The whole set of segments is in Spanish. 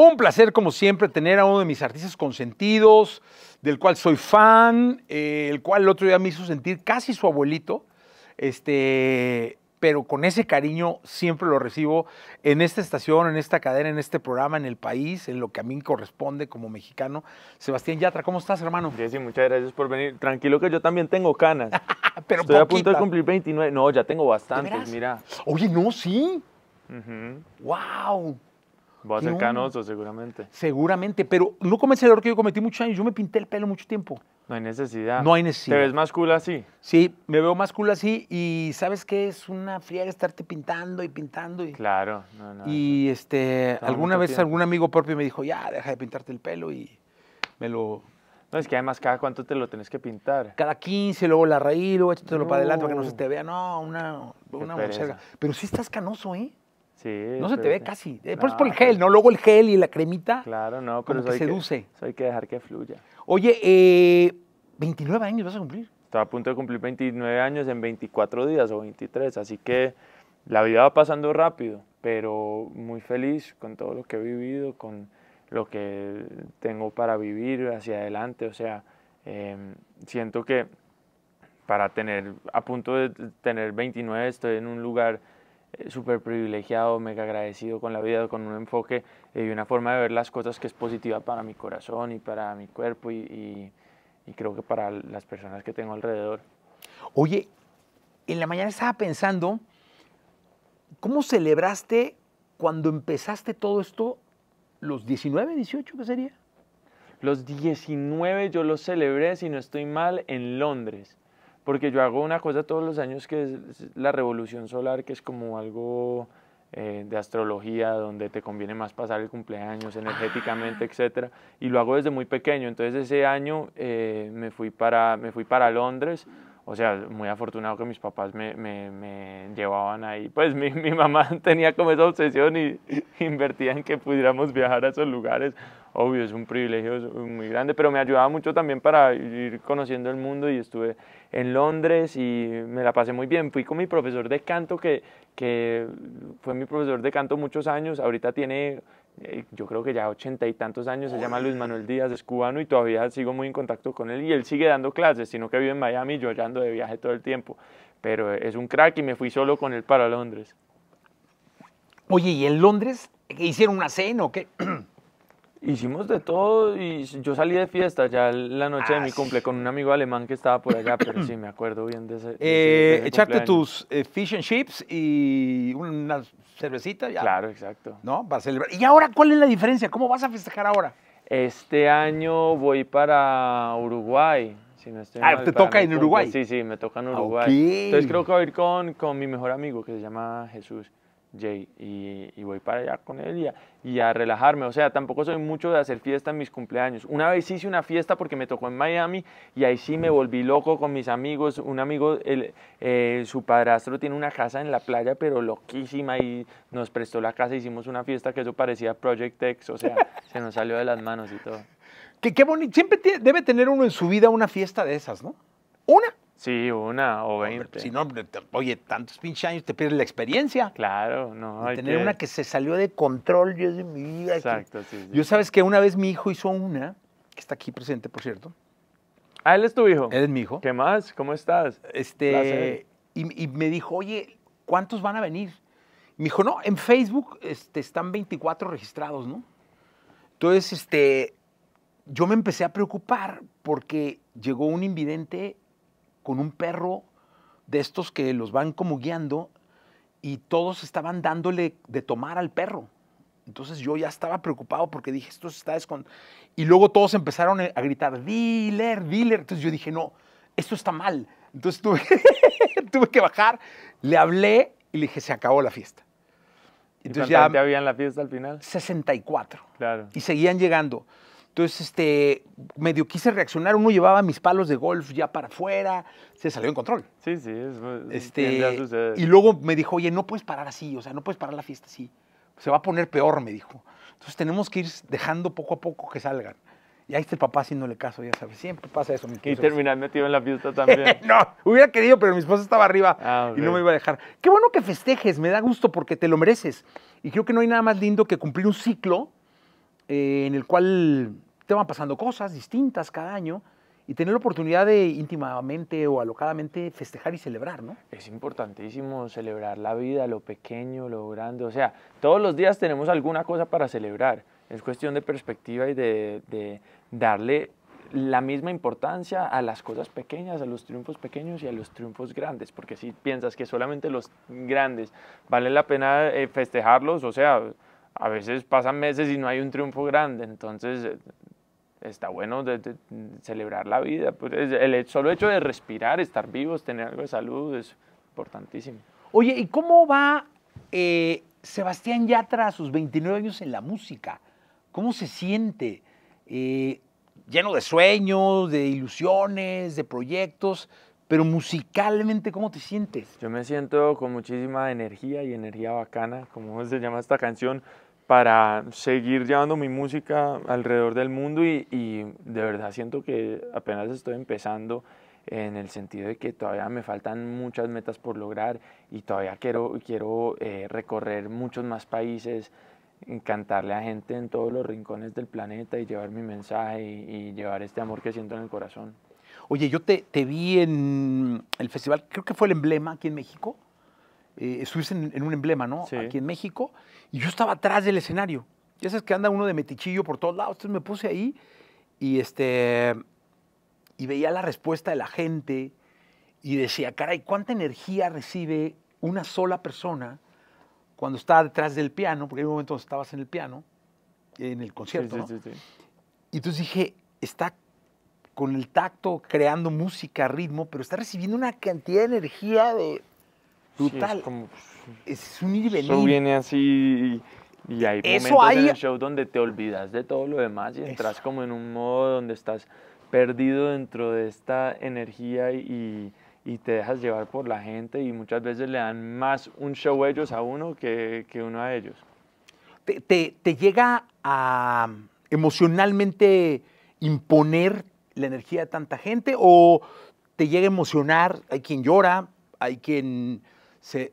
Un placer, como siempre, tener a uno de mis artistas consentidos, del cual soy fan, eh, el cual el otro día me hizo sentir casi su abuelito. Este, pero con ese cariño siempre lo recibo en esta estación, en esta cadena, en este programa, en el país, en lo que a mí corresponde como mexicano. Sebastián Yatra, ¿cómo estás, hermano? sí, muchas gracias por venir. Tranquilo que yo también tengo canas. pero Estoy a punto de cumplir 29. No, ya tengo bastantes, mira. Oye, no, sí. ¡Wow! Va a ser canoso, seguramente. Seguramente, pero no comes el error que yo cometí muchos años. Yo me pinté el pelo mucho tiempo. No hay necesidad. No hay necesidad. ¿Te ves más cool así? Sí, me veo más cool así. Y ¿sabes qué? Es una friega estarte pintando y pintando. Y, claro. No, no, y este, alguna vez algún amigo propio me dijo, ya, deja de pintarte el pelo y me lo... No, es que además cada cuánto te lo tenés que pintar. Cada 15, luego la raíz, luego échatelo para adelante para que no se te vea. No, una, una Pero sí estás canoso, ¿eh? No se te ve casi. Después eh, por el gel, ¿no? Luego el gel y la cremita. Claro, no, pero como que seduce. Que, hay que dejar que fluya. Oye, eh, 29 años vas a cumplir. Estaba a punto de cumplir 29 años en 24 días o 23, así que la vida va pasando rápido, pero muy feliz con todo lo que he vivido, con lo que tengo para vivir hacia adelante. O sea, em, siento que para tener, a punto de tener 29, estoy en un lugar eh, súper privilegiado, mega agradecido con la vida, con un enfoque eh, y una forma de ver las cosas que es positiva para mi corazón y para mi cuerpo y, creo que para las personas que tengo alrededor. Oye, en la mañana estaba pensando, ¿cómo celebraste cuando empezaste todo esto? ¿Los 19, 18 qué sería? Los 19 yo los celebré, si no estoy mal, en Londres porque yo hago una cosa todos los años que es la revolución solar, que es como algo eh, de astrología, donde te conviene más pasar el cumpleaños energéticamente, ah. etc. Y lo hago desde muy pequeño, entonces ese año eh, me, fui para, me fui para Londres. O sea, muy afortunado que mis papás me, me, me llevaban ahí. Pues mi, mi, mamá tenía como esa obsesión y invertía en que pudiéramos viajar a esos lugares obvio, es un privilegio muy grande, pero me ayudaba mucho también para ir conociendo el mundo y estuve en Londres y me la pasé muy bien. Fui con mi profesor de canto, que, que fue mi profesor de canto muchos años, ahorita tiene eh, yo creo que ya ochenta y tantos años, se llama Luis Manuel Díaz, es cubano y todavía sigo muy en contacto con él y él sigue dando clases, sino que vive en Miami y yo ando de viaje todo el tiempo, pero es un crack y me fui solo con él para Londres. Oye, ¿y en Londres hicieron una cena o qué? Hicimos de todo y yo salí de fiesta ya la noche de ah, mi cumple con un amigo alemán que estaba por allá, pero sí, me acuerdo bien de ese. Eh, echarte tus eh, fish and chips y una cervecita. Ya. Claro, exacto. ¿No? Para celebrar. ¿Y ahora cuál es la diferencia? ¿Cómo vas a festejar ahora? Este año voy para Uruguay. Si no estoy ah, ¿te toca en Uruguay? Sí, sí, me toca en ah, Uruguay. Entonces creo que voy a ir con, con mi mejor amigo que se llama Jesús y, voy para allá con él y a, relajarme. O sea, tampoco soy mucho de hacer fiesta en mis cumpleaños. Una vez hice una fiesta porque me tocó en Miami y ahí sí me volví loco con mis amigos. Un amigo, eh, su padrastro tiene una casa en la playa, pero loquísima y nos prestó la casa. Hicimos una fiesta que eso parecía Project X, o sea, se nos salió de las manos y todo. qué bonito. Siempre debe tener uno en su vida una fiesta de esas, ¿no? Una. Sí, una o veinte. Pues, si no, oye, tantos pinches años te pierdes la experiencia. Claro, no. tener una que se salió de control, yo de mi vida. Exacto, sí, Yo sabes que una vez mi hijo hizo una, que está aquí presente, por cierto. Ah, él es tu hijo. Él es mi hijo. ¿Qué más? ¿Cómo estás? Este, y, me dijo, oye, ¿cuántos van a venir? Y me dijo, no, en Facebook este, están 24 registrados, ¿no? Entonces, este, yo me empecé a preocupar porque llegó un invidente con un perro de estos que los van como guiando y todos estaban dándole de tomar al perro. Entonces yo ya estaba preocupado porque dije, esto está descontrolado. Y luego todos empezaron eh, a gritar, dealer, dealer. Entonces yo dije, no, esto está mal. Entonces tuve, que bajar, le hablé y le dije, se acabó la fiesta. Entonces ya había en la fiesta al final? 64. Claro. Y seguían llegando. Entonces, este, medio quise reaccionar. Uno llevaba mis palos de golf ya para afuera. Se salió en control. Sí, sí. Es, este, y luego me dijo, oye, no puedes parar así. O sea, no puedes parar la fiesta así. Se va a poner peor, me dijo. Entonces, tenemos que ir dejando poco a poco que salgan. Y ahí está el papá haciéndole caso, ya sabes. Siempre pasa eso. y terminar metido en la fiesta también. no, hubiera querido, pero mi esposa estaba arriba ah, y no me iba a dejar. Qué bueno que festejes, me da gusto porque te lo mereces. Y creo que no hay nada más lindo que cumplir un ciclo eh, en el cual te van pasando cosas distintas cada año y tener la oportunidad de íntimamente o alocadamente festejar y celebrar, ¿no? Es importantísimo celebrar la vida, lo pequeño, lo grande, o sea, todos los días tenemos alguna cosa para celebrar, es cuestión de perspectiva y de, darle la misma importancia a las cosas pequeñas, a los triunfos pequeños y a los triunfos grandes, porque si piensas que solamente los grandes vale la pena eh, festejarlos, o sea, a veces pasan meses y no hay un triunfo grande, entonces eh, está bueno mm, celebrar la vida. Pues el solo hecho de respirar, estar vivos, tener algo de salud es importantísimo. Oye, ¿y cómo va eh, Sebastián Yatra a sus 29 años en la música? ¿Cómo se siente? Eh, lleno de sueños, de ilusiones, de proyectos, pero musicalmente, ¿cómo te sientes? Yo me siento con muchísima energía y energía bacana, como se llama esta canción, para seguir llevando mi música alrededor del mundo y, de verdad siento que apenas estoy empezando en el sentido de que todavía me faltan muchas metas por lograr y todavía quiero, quiero eh, recorrer muchos más países, encantarle a gente en todos los rincones del planeta y llevar mi mensaje y, llevar este amor que siento en el corazón. Oye, yo te, vi en el festival, creo que fue el emblema aquí en México. Eh, estuviste en, en, un emblema, ¿no? Sí. Aquí en México. Y yo estaba atrás del escenario. Ya sabes que anda uno de metichillo por todos lados. Entonces me puse ahí y, este, y veía la respuesta de la gente y decía, caray, ¿cuánta energía recibe una sola persona cuando está detrás del piano? Porque hay un momento donde estabas en el piano, en el concierto. y entonces dije, está con el tacto creando música, ritmo, pero está recibiendo una cantidad de energía de brutal. como pues, es un ir venir. Eso viene así y, hay Eso momentos hay... en show donde te olvidas de todo lo demás y entras como en un modo donde estás perdido dentro de esta energía y, te dejas llevar por la gente y muchas veces le dan más un show ellos a uno que, uno a ellos. Te, te, llega a emocionalmente imponer la energía de tanta gente o te llega a emocionar, hay quien llora, hay quien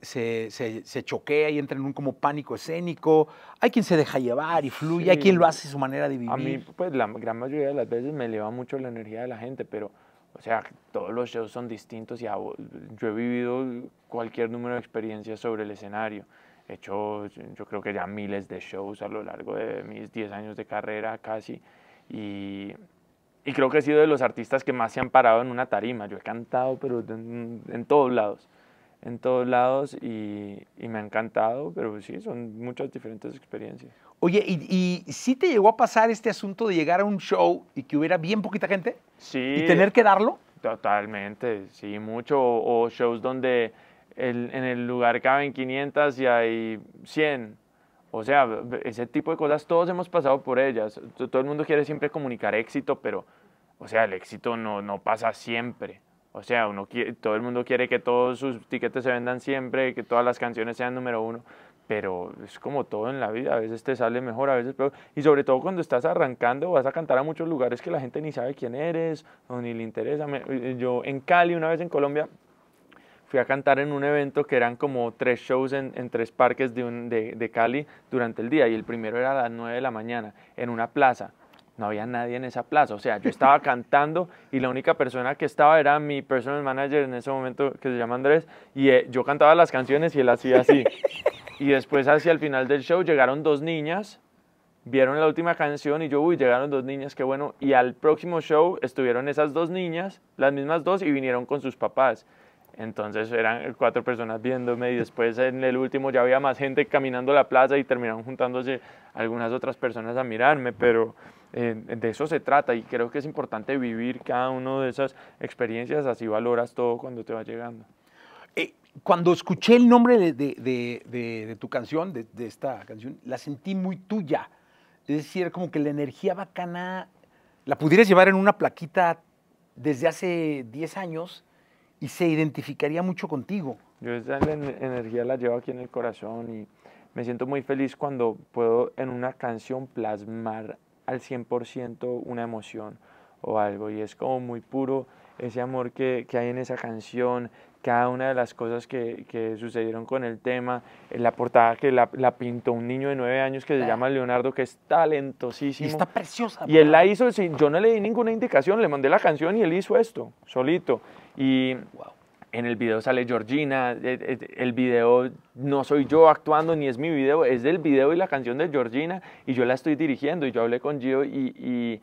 se, se, choquea y entra en un como pánico escénico. Hay quien se deja llevar y fluye, hay quien lo hace su manera de vivir. A mí, pues la gran mayoría de las veces me eleva mucho la energía de la gente, pero, o sea, todos los shows son distintos y yo he vivido cualquier número de experiencias sobre el escenario. He hecho, yo creo que ya miles de shows a lo largo de mis 10 años de carrera casi. Y creo que he sido de los artistas que más se han parado en una tarima. Yo he cantado, pero en todos lados en todos lados y, me ha encantado, pero sí, son muchas diferentes experiencias. Oye, ¿y, ¿y sí te llegó a pasar este asunto de llegar a un show y que hubiera bien poquita gente? Sí. ¿Y tener que darlo? Totalmente, sí, mucho. O, shows donde en el lugar caben 500 y hay 100. O sea, ese tipo de cosas todos hemos pasado por ellas. Todo el mundo quiere siempre comunicar éxito, pero, o sea, el éxito no, no pasa siempre. O sea, uno todo el mundo quiere que todos sus tiquetes se vendan siempre, que todas las canciones sean número uno, pero es como todo en la vida, a veces te sale mejor, a veces peor. Y sobre todo cuando estás arrancando, vas a cantar a muchos lugares que la gente ni sabe quién eres o ni le interesa. Eh, eh, yo en Cali, una vez en Colombia, fui a cantar en un evento que eran como tres shows en, tres parques de, de, de Cali durante el día y el primero era a las 9 de la mañana en una plaza no había nadie en esa plaza. O sea, yo estaba cantando y la única persona que estaba era mi personal manager en ese momento, que se llama Andrés, y eh, yo cantaba las canciones y él hacía así. Y después, hacia el final del show, llegaron dos niñas, vieron la última canción y yo, uy, llegaron dos niñas, qué bueno. Y al próximo show estuvieron esas dos niñas, las mismas dos, y vinieron con sus papás. Entonces eran cuatro personas viéndome y después en el último ya había más gente caminando la plaza y terminaron juntándose algunas otras personas a mirarme, pero eh, de eso se trata y creo que es importante vivir cada una de esas experiencias, así valoras todo cuando te va llegando. Eh, cuando escuché el nombre de, de, de, de tu canción, de, esta canción, la sentí muy tuya. Es decir, como que la energía bacana la pudieras llevar en una plaquita desde hace 10 años y se identificaría mucho contigo. Yo esa energía la llevo aquí en el corazón y me siento muy feliz cuando puedo en una canción plasmar al 100% una emoción o algo y es como muy puro ese amor que, que hay en esa canción, cada una de las cosas que, que sucedieron con el tema, eh, la portada que la, la pintó un niño de nueve años que se llama Leonardo, que es talentosísimo. Y está preciosa. Y él la hizo, yo no le di ninguna indicación, le mandé la canción y él hizo esto, solito. Y en el video sale Georgina, e, e, el video no soy yo actuando ni es mi video, es del video y la canción de Georgina y yo la estoy dirigiendo y yo hablé con Gio y, y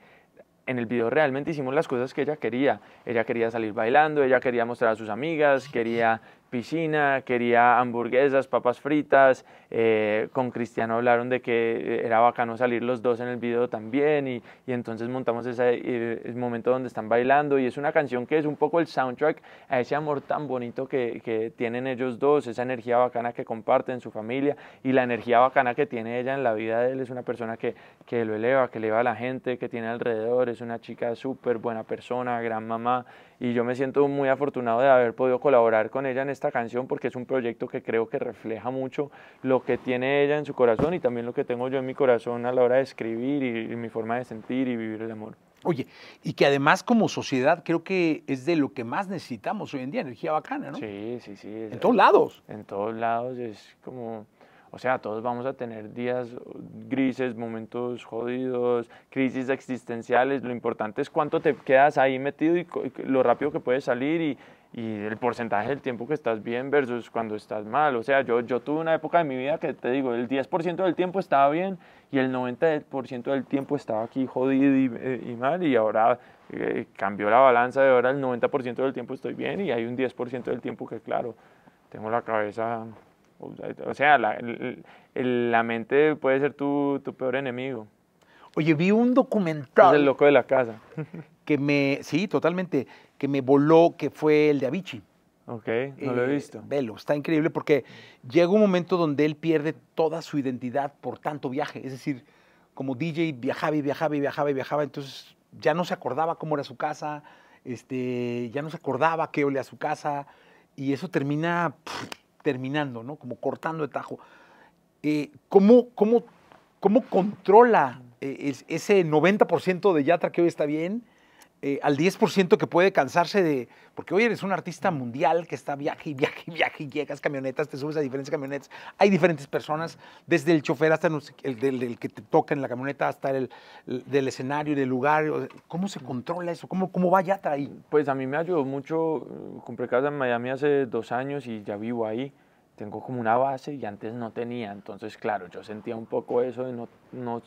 en el video realmente hicimos las cosas que ella quería. Ella quería salir bailando, ella quería mostrar a sus amigas, quería piscina, quería hamburguesas, papas fritas, eh, con Cristiano hablaron de que eh, era bacano salir los dos en el video también y, entonces montamos ese eh, momento donde están bailando y es una canción que es un poco el soundtrack a ese amor tan bonito que, que tienen ellos dos, esa energía bacana que comparten su familia y la energía bacana que tiene ella en la vida de él, es una persona que que lo eleva, que eleva a la gente que tiene alrededor, es una chica súper buena persona, gran mamá, y yo me siento muy afortunado de haber podido colaborar con ella en esta canción porque es un proyecto que creo que refleja mucho lo que tiene ella en su corazón y también lo que tengo yo en mi corazón a la hora de escribir y, mi forma de sentir y vivir el amor. Oye, y que además como sociedad creo que es de lo que más necesitamos hoy en día, energía bacana, ¿no? Sí, sí, sí. en todos lados. En todos lados es como o sea, todos vamos a tener días grises, momentos jodidos, crisis existenciales. Lo importante es cuánto te quedas ahí metido y lo rápido que puedes salir y, el porcentaje del tiempo que estás bien versus cuando estás mal. O sea, yo, yo tuve una época de mi vida que te digo, el 10% del tiempo estaba bien y el 90% del tiempo estaba aquí jodido y, eh, mal y ahora eh, cambió la balanza de ahora el 90% del tiempo estoy bien y hay un 10% del tiempo que claro, tengo la cabeza o sea, la, la mente puede ser tu, tu, peor enemigo. Oye, vi un documental. el loco de la casa. que me, sí, totalmente, que me voló, que fue el de Avicii. Ok, no lo he eh, visto. velo, está increíble porque llega un momento donde él pierde toda su identidad por tanto viaje. Es decir, como DJ viajaba y viajaba y viajaba y viajaba, entonces ya no se acordaba cómo era su casa, este, ya no se acordaba qué olía su casa, y eso termina terminando, ¿no? Como cortando de tajo. Eh, ¿cómo, controla eh, ese 90% de Yatra que hoy está bien? Eh, al 10% que puede cansarse de, porque hoy eres un artista mundial que está viaje y viaje y viaje y llegas camionetas, te subes a diferentes camionetas, hay diferentes personas, desde el chofer hasta el, del, que te toca en la camioneta, hasta el, del escenario, del lugar, ¿cómo se controla eso? ¿Cómo, cómo va ya ahí? Pues a mí me ayudó mucho, eh, compré casa en Miami hace dos años y ya vivo ahí, tengo como una base y antes no tenía, entonces claro, yo sentía un poco eso de no, no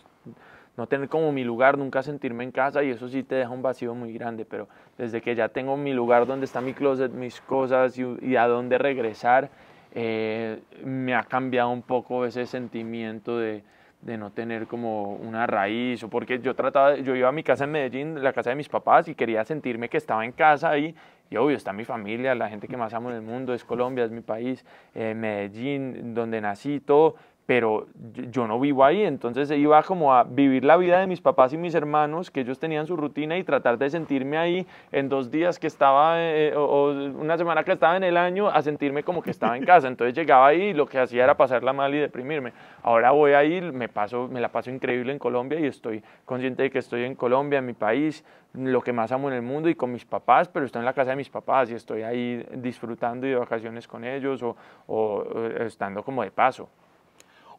no tener como mi lugar, nunca sentirme en casa y eso sí te deja un vacío muy grande, pero desde que ya tengo mi lugar donde está mi closet, mis cosas y, a dónde regresar, eh, me ha cambiado un poco ese sentimiento de, no tener como una raíz o porque yo trataba yo iba a mi casa en Medellín la casa de mis papás y quería sentirme que estaba en casa ahí y obvio está mi familia la gente que más amo en el mundo es Colombia es mi país eh, Medellín donde nací todo pero yo no vivo ahí, entonces iba como a vivir la vida de mis papás y mis hermanos, que ellos tenían su rutina y tratar de sentirme ahí en dos días que estaba, eh, o, una semana que estaba en el año, a sentirme como que estaba en casa, entonces llegaba ahí y lo que hacía era pasarla mal y deprimirme. Ahora voy ahí, me, paso, me la paso increíble en Colombia y estoy consciente de que estoy en Colombia, en mi país, lo que más amo en el mundo y con mis papás, pero estoy en la casa de mis papás y estoy ahí disfrutando y de vacaciones con ellos o eh, estando como de paso.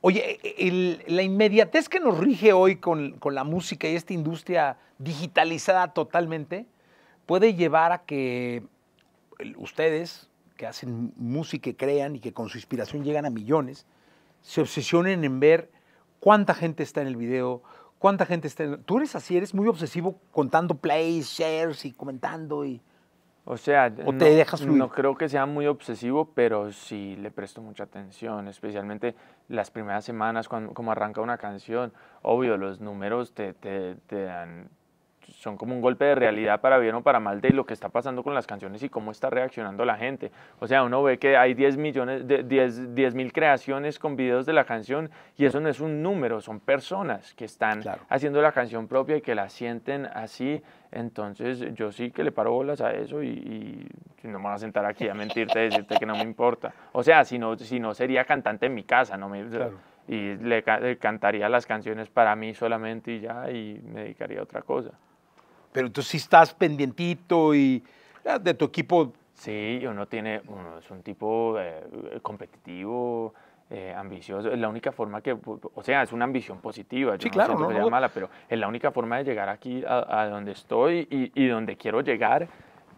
Oye, e, e, la inmediatez que nos rige hoy con, la música y esta industria digitalizada totalmente puede llevar a que ustedes, que hacen música crean y que con su inspiración llegan a millones, se obsesionen en ver cuánta gente está en el video, cuánta gente está en... Tú eres así, eres muy obsesivo contando plays, shares y comentando y... O sea, no, creo que sea muy obsesivo, pero sí le presto mucha atención, especialmente las primeras semanas, cuando, como arranca una canción. Obvio, los números te, te, te dan son como un golpe de realidad para bien o para mal de lo que está pasando con las canciones y cómo está reaccionando la gente. O sea, uno ve que hay 10 millones, de, 10, mil creaciones con videos de la canción y eso no es un número, son personas que están haciendo la canción propia y que la sienten así. Entonces yo sí que le paro bolas a eso y, no me voy a sentar aquí a mentirte, y decirte que no me importa. O sea, si no, si no sería cantante en mi casa, no me... y le, cantaría las canciones para mí solamente y ya y me dedicaría a otra cosa. Pero tú sí estás pendientito y ah, de tu equipo. Sí, uno tiene, es un tipo eh, competitivo, eh, ambicioso. Es la única forma que, o sea, es una ambición positiva. Yo sí, no claro, no, mala, pero es la única forma de llegar aquí a, donde estoy y donde quiero llegar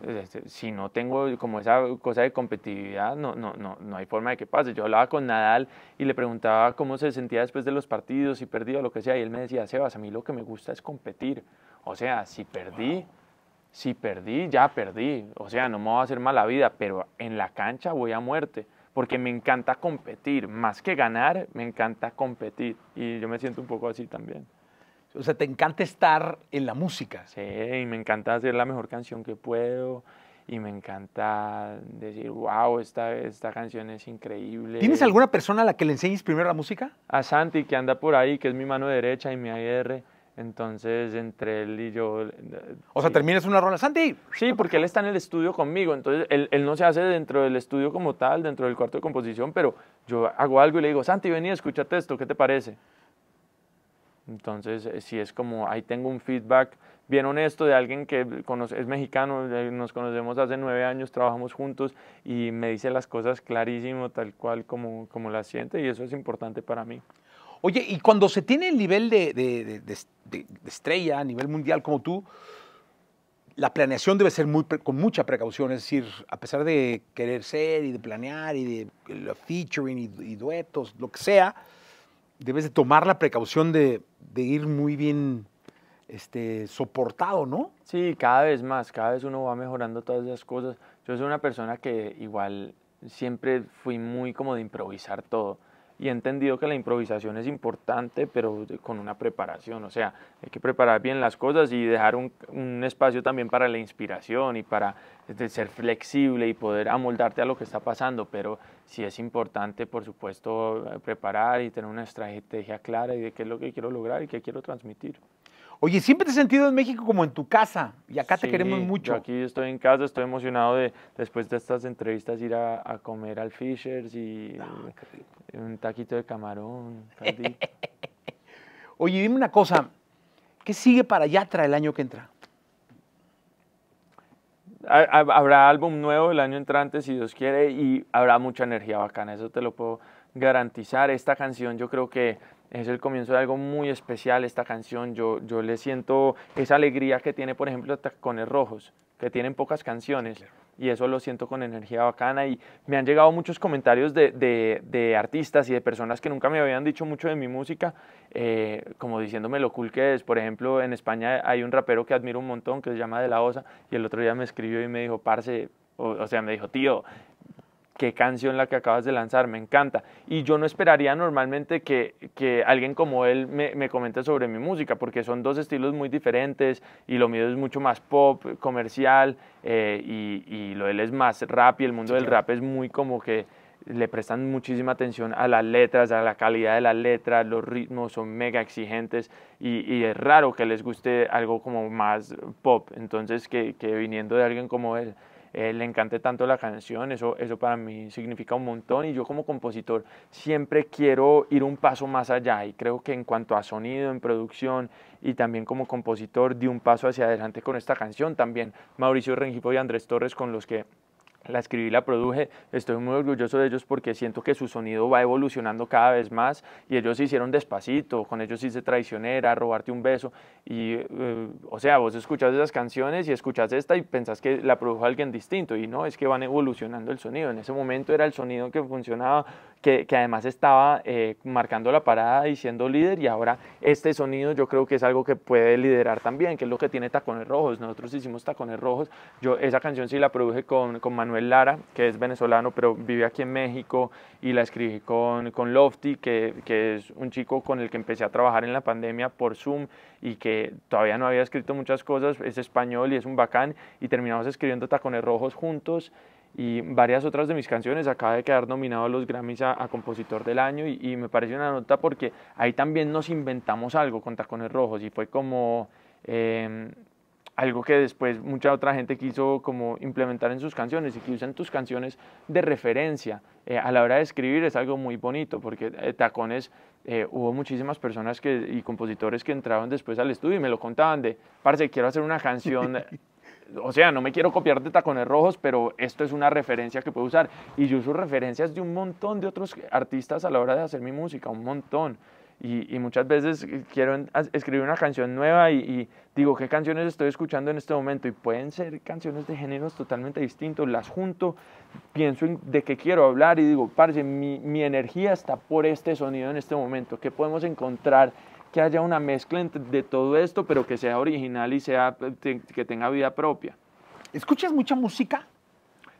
este, si no tengo como esa cosa de competitividad, no, no, no, no hay forma de que pase. Yo hablaba con Nadal y le preguntaba cómo se sentía después de los partidos, si o lo que sea, y él me decía, Sebas, a mí lo que me gusta es competir. O sea, si perdí, si perdí, ya perdí. O sea, no me va a hacer mala vida, pero en la cancha voy a muerte, porque me encanta competir. Más que ganar, me encanta competir. Y yo me siento un poco así también o sea, te encanta estar en la música. Sí, y me encanta hacer la mejor canción que puedo y me encanta decir, wow, esta, esta canción es increíble. ¿Tienes alguna persona a la que le enseñes primero la música? A Santi, que anda por ahí, que es mi mano derecha y mi AR. Entonces, entre él y yo... Eh, o sea, terminas una ronda? Santi. Sí, porque él está en el estudio conmigo, entonces él, él, no se hace dentro del estudio como tal, dentro del cuarto de composición, pero yo hago algo y le digo, Santi, vení, escúchate esto, ¿qué te parece? Entonces, eh, si es como, ahí tengo un feedback bien honesto de alguien que es mexicano, eh, nos conocemos hace nueve años, trabajamos juntos y me dice las cosas clarísimo, tal cual como, como siente y eso es importante para mí. Oye, y cuando se tiene el nivel de, de, estrella a nivel mundial como tú, la planeación debe ser muy, con mucha precaución, es decir, a pesar de querer ser y de planear y de, featuring y duetos, lo que sea, debes de tomar la precaución de, ir muy bien este, soportado, ¿no? Sí, cada vez más, cada vez uno va mejorando todas esas cosas. Yo soy una persona que igual siempre fui muy como de improvisar todo y he entendido que la improvisación es importante, pero con una preparación, o sea, hay que preparar bien las cosas y dejar un, espacio también para la inspiración y para ser flexible y poder amoldarte a lo que está pasando, pero sí es importante, por supuesto, preparar y tener una estrategia clara y de qué es lo que quiero lograr y qué quiero transmitir. Oye, siempre te he sentido en México como en tu casa y acá te queremos mucho. Yo aquí estoy en casa, estoy emocionado de después de estas entrevistas ir a, comer al Fishers y ah, un taquito de camarón. Oye, dime una cosa, ¿qué sigue para allá, Yatra el año que entra? Habrá álbum nuevo el año entrante, si Dios quiere, y habrá mucha energía bacana, eso te lo puedo garantizar. Esta canción yo creo que es el comienzo de algo muy especial esta canción. Yo, yo le siento esa alegría que tiene, por ejemplo, Tacones Rojos, que tienen pocas canciones. Y eso lo siento con energía bacana. Y me han llegado muchos comentarios de, artistas y de personas que nunca me habían dicho mucho de mi música, eh, como diciéndome lo cool que es. Por ejemplo, en España hay un rapero que admiro un montón que se llama De La Osa. Y el otro día me escribió y me dijo, Parse, o sea, me dijo, tío, qué canción la que acabas de lanzar, me encanta. Y yo no esperaría normalmente que, que alguien como él me, me, comente sobre mi música, porque son dos estilos muy diferentes y lo mío es mucho más pop, comercial, eh, y, y, lo de él es más rap y el mundo del rap es muy como que le prestan muchísima atención a las letras, a la calidad de las letras, los ritmos son mega exigentes y, y es raro que les guste algo como más pop. Entonces, que, que viniendo de alguien como él, eh, le encanté tanto la canción, eso, eso para mí significa un montón y yo como compositor siempre quiero ir un paso más allá y creo que en cuanto a sonido, en producción y también como compositor di un paso hacia adelante con esta canción, también Mauricio Rengipo y Andrés Torres con los que la escribí, la produje, estoy muy orgulloso de ellos porque siento que su sonido va evolucionando cada vez más y ellos se hicieron despacito, con ellos hice traicionera, robarte un beso y, eh, o sea, vos escuchás esas canciones y escuchás esta y pensás que la produjo alguien distinto y no, es que van evolucionando el sonido, en ese momento era el sonido que funcionaba, que, además estaba eh, marcando la parada y siendo líder y ahora este sonido yo creo que es algo que puede liderar también, que es lo que tiene Tacones Rojos, nosotros hicimos Tacones Rojos, yo esa canción sí la produje con, con Manuel Lara, que es venezolano, pero vive aquí en México, y la escribí con, con Lofty, que, que es un chico con el que empecé a trabajar en la pandemia por Zoom y que todavía no había escrito muchas cosas, es español y es un bacán, y terminamos escribiendo Tacones Rojos juntos y varias otras de mis canciones. Acaba de quedar nominado a los Grammys a, Compositor del Año y, me parece una nota porque ahí también nos inventamos algo con Tacones Rojos y fue como, em, algo que después mucha otra gente quiso como implementar en sus canciones y que usan tus canciones de referencia eh, a la hora de escribir es algo muy bonito porque eh, Tacones eh, hubo muchísimas personas que, y compositores que entraban después al estudio y me lo contaban de, parce, quiero hacer una canción o sea, no me quiero copiar de Tacones Rojos, pero esto es una referencia que puedo usar. Y yo uso referencias de un montón de otros artistas a la hora de hacer mi música, un montón. Y, muchas veces quiero escribir una canción nueva y, digo qué canciones estoy escuchando en este momento y pueden ser canciones de géneros totalmente distintos, las junto, pienso de qué quiero hablar y digo, parce, mi, energía está por este sonido en este momento, ¿qué podemos encontrar? Que haya una mezcla de todo esto, pero que sea original y sea, eh, que tenga vida propia. ¿Escuchas mucha música?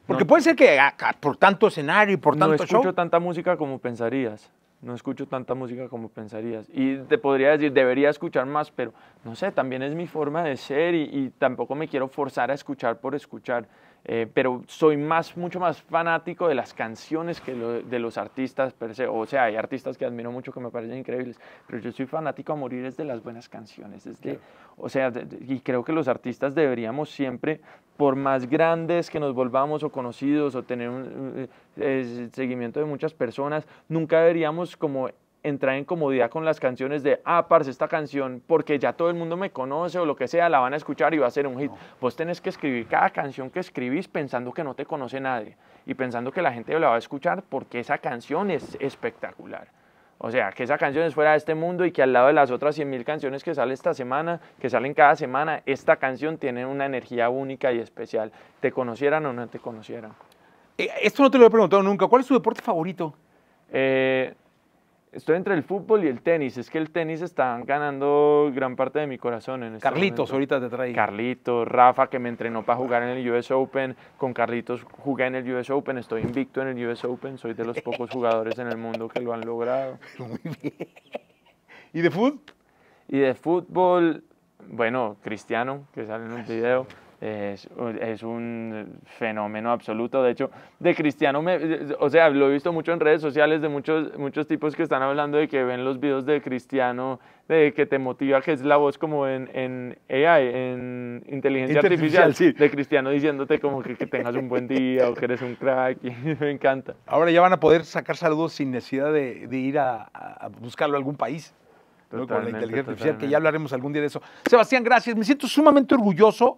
Porque puede ser que ah, ah, por tanto escenario y por tanto No escucho tanta música como pensarías no escucho tanta música como pensarías. Y te podría decir, debería escuchar más, pero no sé, también es mi forma de ser y, tampoco me quiero forzar a escuchar por escuchar. Eh, pero soy más, mucho más fanático de las canciones que de los artistas per O sea, hay artistas que admiro mucho que me parecen increíbles, pero yo soy fanático a morir es de las buenas canciones. Es O sea, y creo que los artistas deberíamos siempre, por más grandes que nos volvamos o conocidos o tener un eh, eh, seguimiento de muchas personas, nunca deberíamos como entrar en comodidad con las canciones de, ah, esta canción, porque ya todo el mundo me conoce o lo que sea, la van a escuchar y va a ser un hit. Vos tenés que escribir cada canción que escribís pensando que no te conoce nadie y pensando que la gente la va a escuchar porque esa canción es espectacular. O sea, que esa canción es fuera de este mundo y que al lado de las otras 100.000 canciones que salen esta semana, que salen cada semana, esta canción tiene una energía única y especial, te conocieran o no te conocieran. Eh, esto no te lo he preguntado nunca. ¿Cuál es tu deporte favorito? Eh, Estoy entre el fútbol y el tenis. Es que el tenis está ganando gran parte de mi corazón en este Carlitos, ahorita te traigo. Carlitos, Rafa, que me entrenó para jugar en el US Open. Con Carlitos jugué en el US Open. Estoy invicto en el US Open. Soy de los pocos jugadores en el mundo que lo han logrado. Muy bien. ¿Y de fútbol? Y de fútbol, bueno, Cristiano, que sale en un video. Es, es, un fenómeno absoluto. De hecho, de Cristiano, o sea, lo he visto mucho en redes sociales de muchos, muchos tipos que están hablando de que ven los videos de Cristiano, de que te motiva, que es la voz como en, en AI, en inteligencia artificial, sí. de Cristiano diciéndote como que, tengas un buen día o que eres un crack. me encanta. Ahora ya van a poder sacar saludos sin necesidad de, ir a, buscarlo a algún país. Con la inteligencia artificial, que ya hablaremos algún día de eso. Sebastián, gracias. Me siento sumamente orgulloso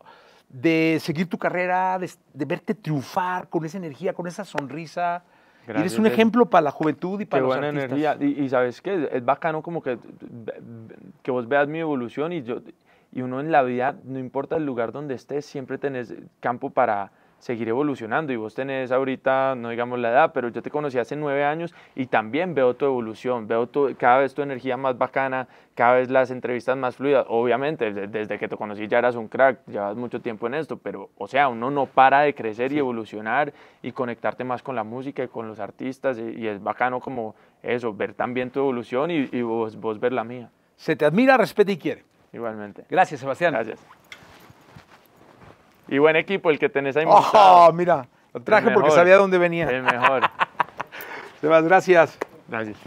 de seguir tu carrera, de, verte triunfar con esa energía, con esa sonrisa. Eres un ejemplo para la juventud y para los energía. Y, sabes qué, es bacano como que, que vos veas mi evolución y yo y uno en la vida, no importa el lugar donde estés, siempre tenés campo para, seguir evolucionando y vos tenés ahorita, no digamos la edad, pero yo te conocí hace nueve años y también veo tu evolución, veo tu, cada vez tu energía más bacana, cada vez las entrevistas más fluidas. Obviamente, desde que te conocí ya eras un crack, llevas mucho tiempo en esto, pero o sea, uno no para de crecer y evolucionar y conectarte más con la música y con los artistas y, es bacano como eso, ver también tu evolución y, vos, vos ver la mía. Se te admira, respeta y quiere. Igualmente. Gracias, Sebastián. Gracias. Y buen equipo el que tenés ahí mira, lo traje porque sabía dónde venía. El mejor. Sebas, gracias. Gracias.